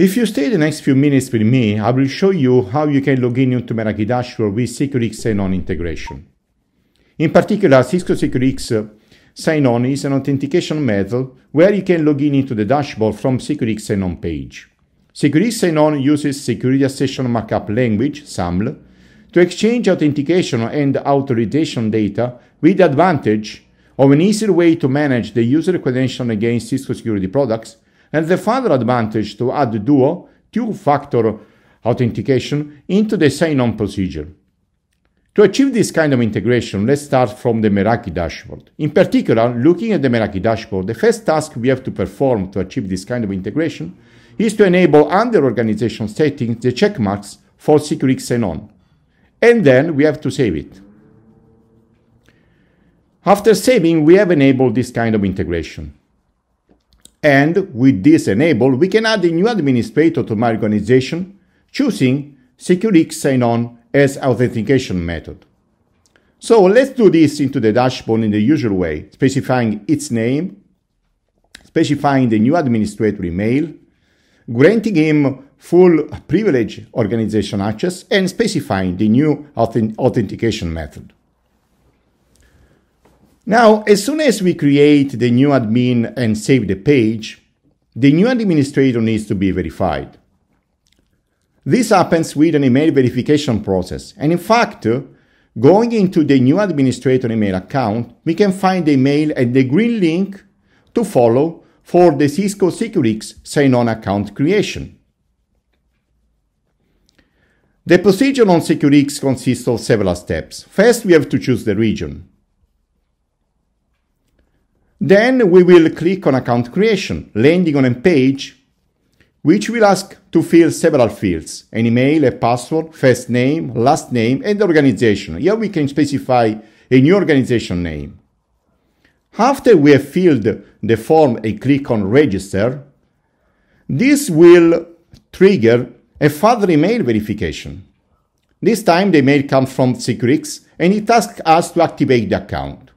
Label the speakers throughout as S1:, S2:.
S1: If you stay the next few minutes with me, I will show you how you can log in into Meraki Dashboard with SecureX Sign-On integration. In particular, Cisco SecureX uh, Sign-On is an authentication method where you can log in into the dashboard from SecureX Sign-On page. SecureX Sign-On uses Security Assertion Markup Language, SAML, to exchange authentication and authorization data with the advantage of an easier way to manage the user credential against Cisco security products and the further advantage to add Duo two-factor authentication into the sign-on procedure. To achieve this kind of integration, let's start from the Meraki dashboard. In particular, looking at the Meraki dashboard, the first task we have to perform to achieve this kind of integration is to enable under organization settings the checkmarks for Securix Xenon. And then we have to save it. After saving, we have enabled this kind of integration. And with this enabled, we can add a new administrator to my organization, choosing SecureX sign-on as authentication method. So let's do this into the dashboard in the usual way, specifying its name, specifying the new administrator email, granting him full privilege organization access, and specifying the new authentication method. Now, as soon as we create the new admin and save the page, the new administrator needs to be verified. This happens with an email verification process. And in fact, going into the new administrator email account, we can find the email and the green link to follow for the Cisco Securix sign-on account creation. The procedure on Securix consists of several steps. First, we have to choose the region. Then we will click on account creation, landing on a page which will ask to fill several fields, an email, a password, first name, last name, and organization. Here we can specify a new organization name. After we have filled the form and click on register, this will trigger a further email verification. This time the mail comes from Securix and it asks us to activate the account.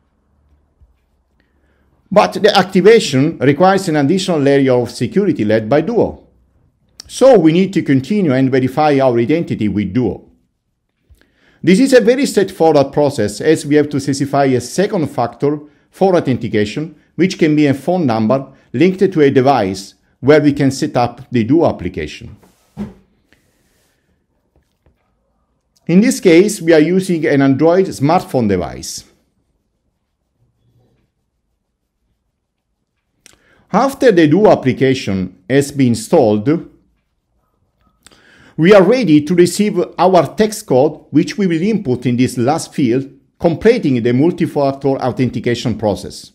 S1: But the activation requires an additional layer of security led by Duo. So we need to continue and verify our identity with Duo. This is a very straightforward process as we have to specify a second factor for authentication, which can be a phone number linked to a device where we can set up the Duo application. In this case, we are using an Android smartphone device. After the Duo application has been installed, we are ready to receive our text code, which we will input in this last field, completing the multi-factor authentication process.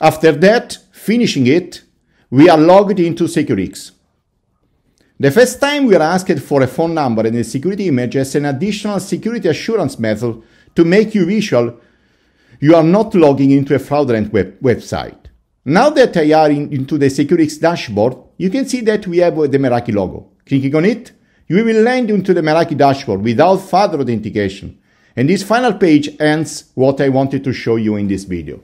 S1: After that, finishing it, we are logged into Securix. The first time we are asked for a phone number and a security image as an additional security assurance method to make you visual you are not logging into a fraudulent web- website. Now that I are in, into the Securix dashboard, you can see that we have uh, the Meraki logo. Clicking on it, you will land into the Meraki dashboard without further authentication. And this final page ends what I wanted to show you in this video.